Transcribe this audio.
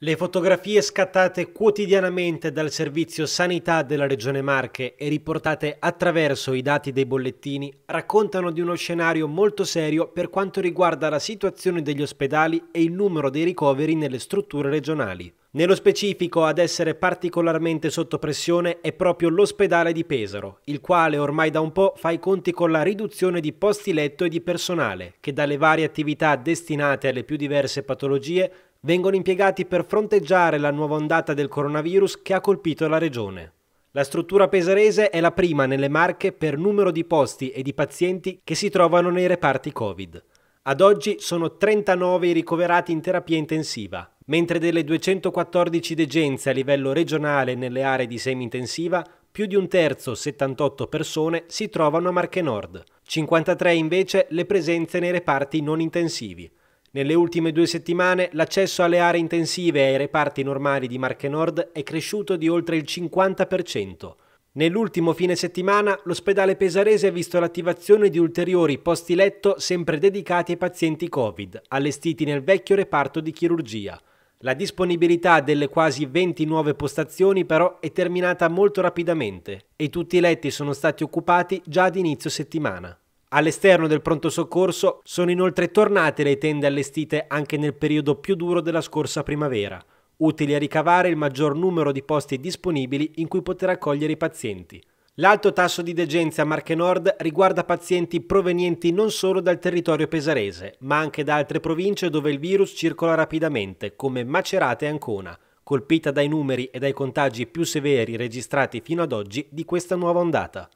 Le fotografie scattate quotidianamente dal Servizio Sanità della Regione Marche e riportate attraverso i dati dei bollettini raccontano di uno scenario molto serio per quanto riguarda la situazione degli ospedali e il numero dei ricoveri nelle strutture regionali. Nello specifico ad essere particolarmente sotto pressione è proprio l'ospedale di Pesaro, il quale ormai da un po' fa i conti con la riduzione di posti letto e di personale, che dalle varie attività destinate alle più diverse patologie vengono impiegati per fronteggiare la nuova ondata del coronavirus che ha colpito la regione. La struttura pesarese è la prima nelle Marche per numero di posti e di pazienti che si trovano nei reparti Covid. Ad oggi sono 39 i ricoverati in terapia intensiva, mentre delle 214 degenze a livello regionale nelle aree di semi-intensiva, più di un terzo, 78 persone, si trovano a Marche Nord, 53 invece le presenze nei reparti non intensivi. Nelle ultime due settimane l'accesso alle aree intensive e ai reparti normali di Marche Nord è cresciuto di oltre il 50%. Nell'ultimo fine settimana l'ospedale pesarese ha visto l'attivazione di ulteriori posti letto sempre dedicati ai pazienti Covid, allestiti nel vecchio reparto di chirurgia. La disponibilità delle quasi 20 nuove postazioni però è terminata molto rapidamente e tutti i letti sono stati occupati già ad inizio settimana. All'esterno del pronto soccorso sono inoltre tornate le tende allestite anche nel periodo più duro della scorsa primavera, utili a ricavare il maggior numero di posti disponibili in cui poter accogliere i pazienti. L'alto tasso di degenza a Marche Nord riguarda pazienti provenienti non solo dal territorio pesarese, ma anche da altre province dove il virus circola rapidamente, come Macerata e Ancona, colpita dai numeri e dai contagi più severi registrati fino ad oggi di questa nuova ondata.